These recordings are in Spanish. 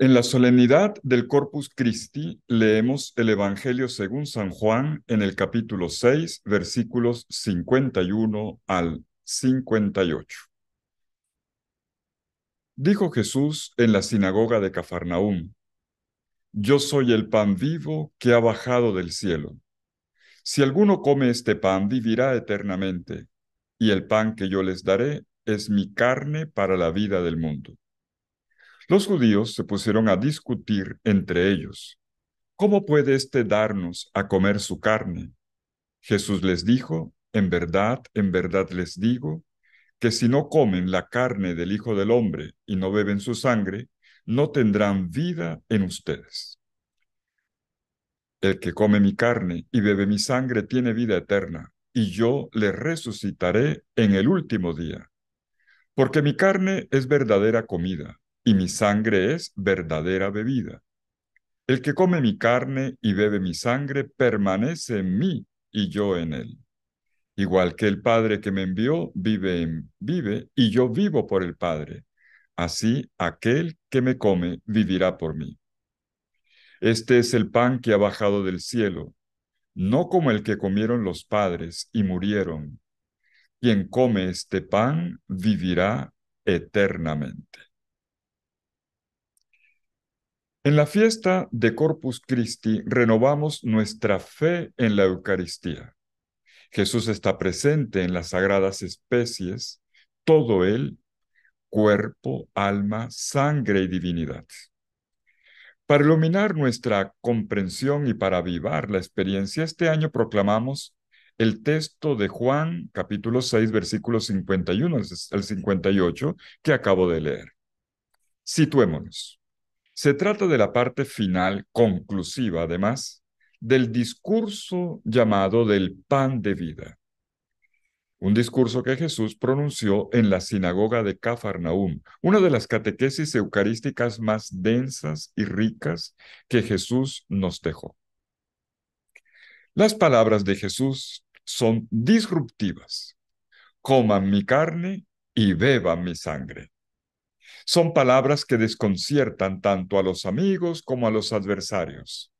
En la solemnidad del Corpus Christi leemos el Evangelio según San Juan en el capítulo 6, versículos 51 al 58. Dijo Jesús en la sinagoga de Cafarnaúm, Yo soy el pan vivo que ha bajado del cielo. Si alguno come este pan, vivirá eternamente, y el pan que yo les daré es mi carne para la vida del mundo. Los judíos se pusieron a discutir entre ellos, ¿cómo puede éste darnos a comer su carne? Jesús les dijo, en verdad, en verdad les digo, que si no comen la carne del Hijo del Hombre y no beben su sangre, no tendrán vida en ustedes. El que come mi carne y bebe mi sangre tiene vida eterna, y yo le resucitaré en el último día. Porque mi carne es verdadera comida y mi sangre es verdadera bebida. El que come mi carne y bebe mi sangre permanece en mí y yo en él. Igual que el Padre que me envió vive en, vive y yo vivo por el Padre. Así aquel que me come vivirá por mí. Este es el pan que ha bajado del cielo, no como el que comieron los padres y murieron. Quien come este pan vivirá eternamente. En la fiesta de Corpus Christi renovamos nuestra fe en la Eucaristía. Jesús está presente en las sagradas especies, todo él, cuerpo, alma, sangre y divinidad. Para iluminar nuestra comprensión y para avivar la experiencia, este año proclamamos el texto de Juan capítulo 6 versículo 51 al 58 que acabo de leer. Situémonos. Se trata de la parte final, conclusiva además, del discurso llamado del pan de vida. Un discurso que Jesús pronunció en la sinagoga de Cafarnaúm, una de las catequesis eucarísticas más densas y ricas que Jesús nos dejó. Las palabras de Jesús son disruptivas. Coman mi carne y beban mi sangre. Son palabras que desconciertan tanto a los amigos como a los adversarios.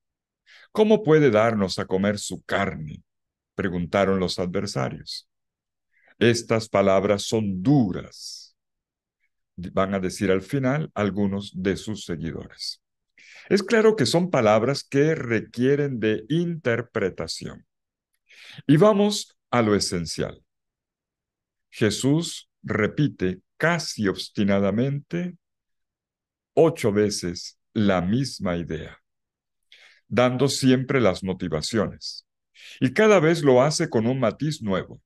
¿Cómo puede darnos a comer su carne? preguntaron los adversarios. Estas palabras son duras, van a decir al final algunos de sus seguidores. Es claro que son palabras que requieren de interpretación. Y vamos a lo esencial. Jesús repite casi obstinadamente ocho veces la misma idea, dando siempre las motivaciones, y cada vez lo hace con un matiz nuevo.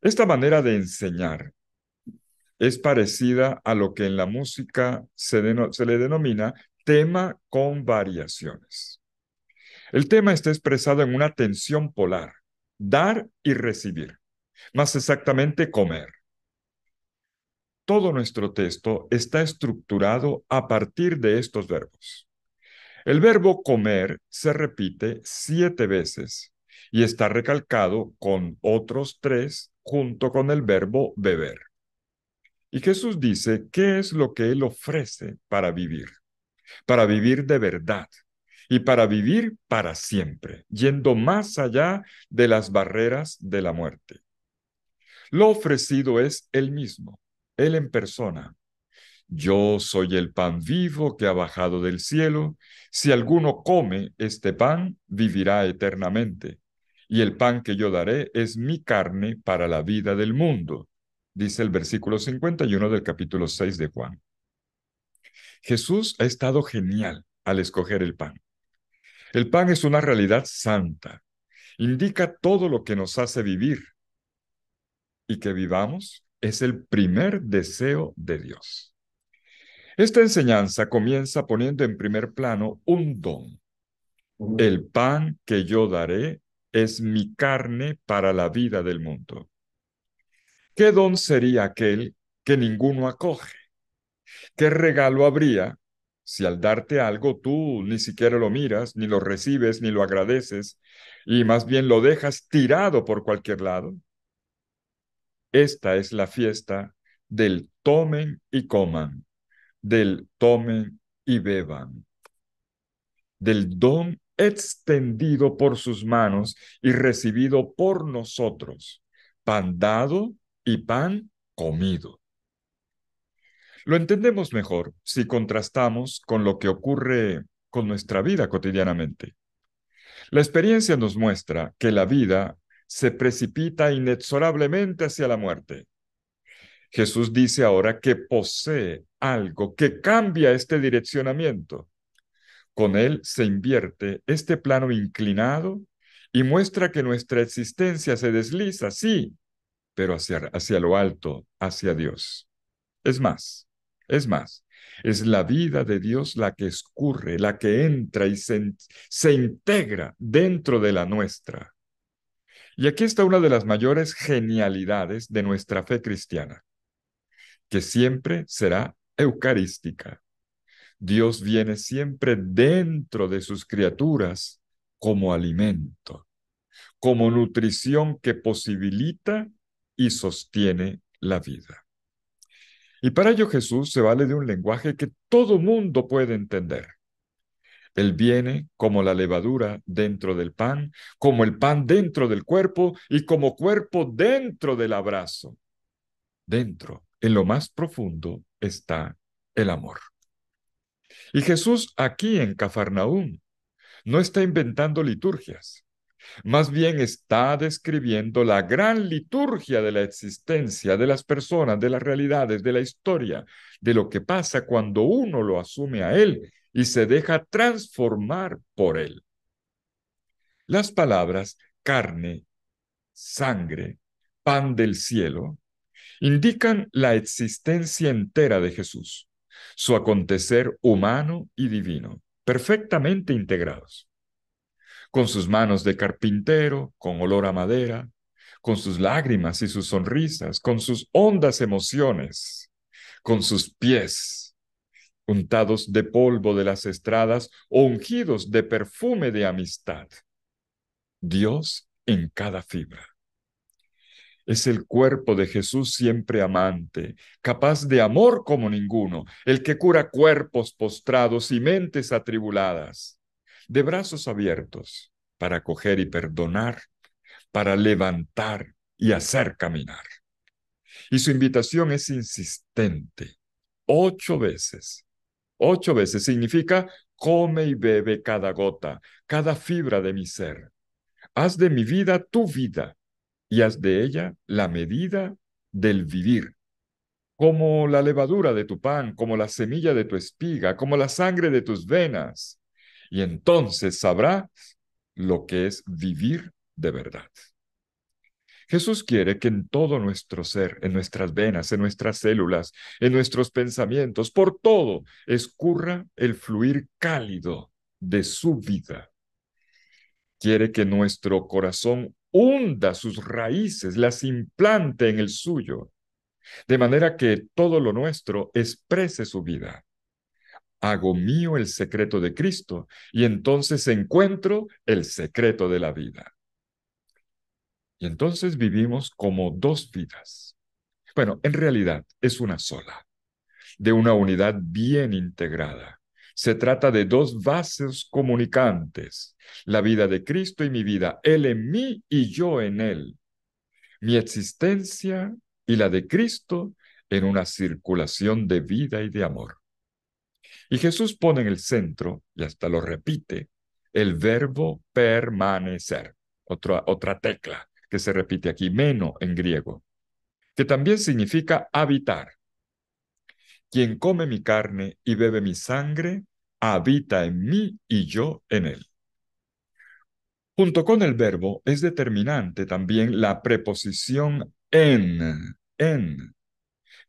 Esta manera de enseñar es parecida a lo que en la música se, le denomina tema con variaciones. El tema está expresado en una tensión polar, dar y recibir, más exactamente comer todo nuestro texto está estructurado a partir de estos verbos. El verbo comer se repite siete veces y está recalcado con otros tres junto con el verbo beber. Y Jesús dice, ¿qué es lo que Él ofrece para vivir? Para vivir de verdad y para vivir para siempre, yendo más allá de las barreras de la muerte. Lo ofrecido es el mismo, él en persona. Yo soy el pan vivo que ha bajado del cielo. Si alguno come este pan, vivirá eternamente. Y el pan que yo daré es mi carne para la vida del mundo, dice el versículo 51 del capítulo 6 de Juan. Jesús ha estado genial al escoger el pan. El pan es una realidad santa. Indica todo lo que nos hace vivir. Y que vivamos es el primer deseo de Dios. Esta enseñanza comienza poniendo en primer plano un don. El pan que yo daré es mi carne para la vida del mundo. ¿Qué don sería aquel que ninguno acoge? ¿Qué regalo habría si al darte algo tú ni siquiera lo miras, ni lo recibes, ni lo agradeces, y más bien lo dejas tirado por cualquier lado? Esta es la fiesta del tomen y coman, del tomen y beban, del don extendido por sus manos y recibido por nosotros, pan dado y pan comido. Lo entendemos mejor si contrastamos con lo que ocurre con nuestra vida cotidianamente. La experiencia nos muestra que la vida se precipita inexorablemente hacia la muerte. Jesús dice ahora que posee algo que cambia este direccionamiento. Con él se invierte este plano inclinado y muestra que nuestra existencia se desliza, sí, pero hacia, hacia lo alto, hacia Dios. Es más, es más, es la vida de Dios la que escurre, la que entra y se integra dentro de la nuestra. Y aquí está una de las mayores genialidades de nuestra fe cristiana, que siempre será eucarística. Dios viene siempre dentro de sus criaturas como alimento, como nutrición que posibilita y sostiene la vida. Y para ello Jesús se vale de un lenguaje que todo mundo puede entender. Él viene como la levadura dentro del pan, como el pan dentro del cuerpo y como cuerpo dentro del abrazo. Dentro, en lo más profundo, está el amor. Y Jesús aquí en Cafarnaúm no está inventando liturgias, más bien está describiendo la gran liturgia de la existencia, de las personas, de las realidades, de la historia, de lo que pasa cuando uno lo asume a Él y se deja transformar por él. Las palabras carne, sangre, pan del cielo indican la existencia entera de Jesús, su acontecer humano y divino, perfectamente integrados. Con sus manos de carpintero, con olor a madera, con sus lágrimas y sus sonrisas, con sus hondas emociones, con sus pies untados de polvo de las estradas, ungidos de perfume de amistad. Dios en cada fibra. Es el cuerpo de Jesús siempre amante, capaz de amor como ninguno, el que cura cuerpos postrados y mentes atribuladas, de brazos abiertos para coger y perdonar, para levantar y hacer caminar. Y su invitación es insistente, ocho veces Ocho veces significa come y bebe cada gota, cada fibra de mi ser. Haz de mi vida tu vida y haz de ella la medida del vivir. Como la levadura de tu pan, como la semilla de tu espiga, como la sangre de tus venas. Y entonces sabrás lo que es vivir de verdad. Jesús quiere que en todo nuestro ser, en nuestras venas, en nuestras células, en nuestros pensamientos, por todo, escurra el fluir cálido de su vida. Quiere que nuestro corazón hunda sus raíces, las implante en el suyo, de manera que todo lo nuestro exprese su vida. Hago mío el secreto de Cristo y entonces encuentro el secreto de la vida. Y entonces vivimos como dos vidas. Bueno, en realidad es una sola, de una unidad bien integrada. Se trata de dos bases comunicantes, la vida de Cristo y mi vida, Él en mí y yo en Él. Mi existencia y la de Cristo en una circulación de vida y de amor. Y Jesús pone en el centro, y hasta lo repite, el verbo permanecer, otra, otra tecla que se repite aquí, meno en griego, que también significa habitar. Quien come mi carne y bebe mi sangre, habita en mí y yo en él. Junto con el verbo es determinante también la preposición en, en.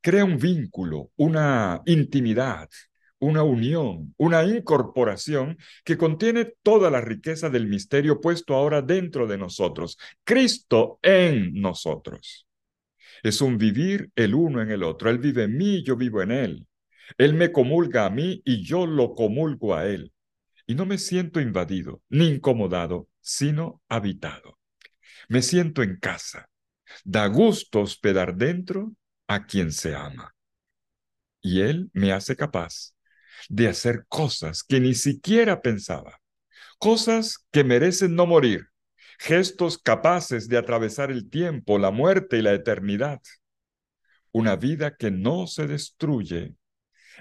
Crea un vínculo, una intimidad una unión, una incorporación que contiene toda la riqueza del misterio puesto ahora dentro de nosotros, Cristo en nosotros. Es un vivir el uno en el otro. Él vive en mí, yo vivo en Él. Él me comulga a mí y yo lo comulgo a Él. Y no me siento invadido ni incomodado, sino habitado. Me siento en casa. Da gusto hospedar dentro a quien se ama. Y Él me hace capaz de hacer cosas que ni siquiera pensaba, cosas que merecen no morir, gestos capaces de atravesar el tiempo, la muerte y la eternidad. Una vida que no se destruye,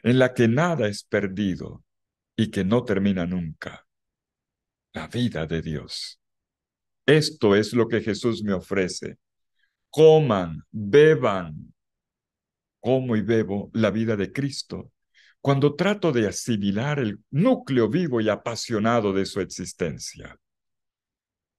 en la que nada es perdido y que no termina nunca. La vida de Dios. Esto es lo que Jesús me ofrece. Coman, beban. Como y bebo la vida de Cristo cuando trato de asimilar el núcleo vivo y apasionado de su existencia.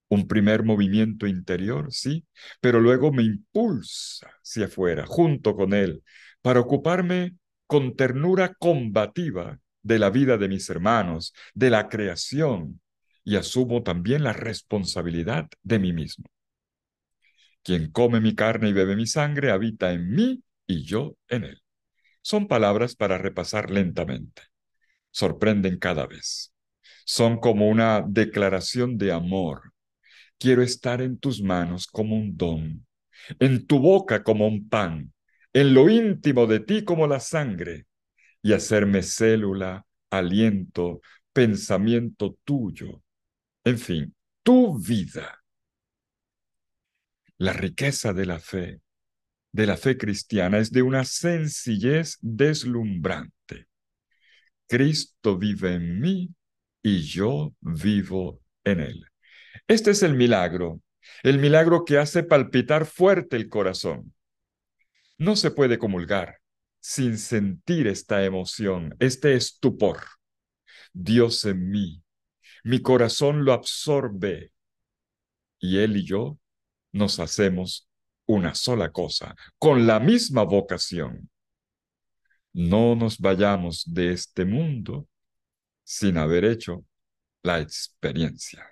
Un primer movimiento interior, sí, pero luego me impulsa hacia afuera, junto con él, para ocuparme con ternura combativa de la vida de mis hermanos, de la creación, y asumo también la responsabilidad de mí mismo. Quien come mi carne y bebe mi sangre habita en mí y yo en él son palabras para repasar lentamente. Sorprenden cada vez. Son como una declaración de amor. Quiero estar en tus manos como un don, en tu boca como un pan, en lo íntimo de ti como la sangre, y hacerme célula, aliento, pensamiento tuyo, en fin, tu vida. La riqueza de la fe de la fe cristiana es de una sencillez deslumbrante. Cristo vive en mí y yo vivo en él. Este es el milagro, el milagro que hace palpitar fuerte el corazón. No se puede comulgar sin sentir esta emoción, este estupor. Dios en mí, mi corazón lo absorbe y Él y yo nos hacemos una sola cosa, con la misma vocación. No nos vayamos de este mundo sin haber hecho la experiencia.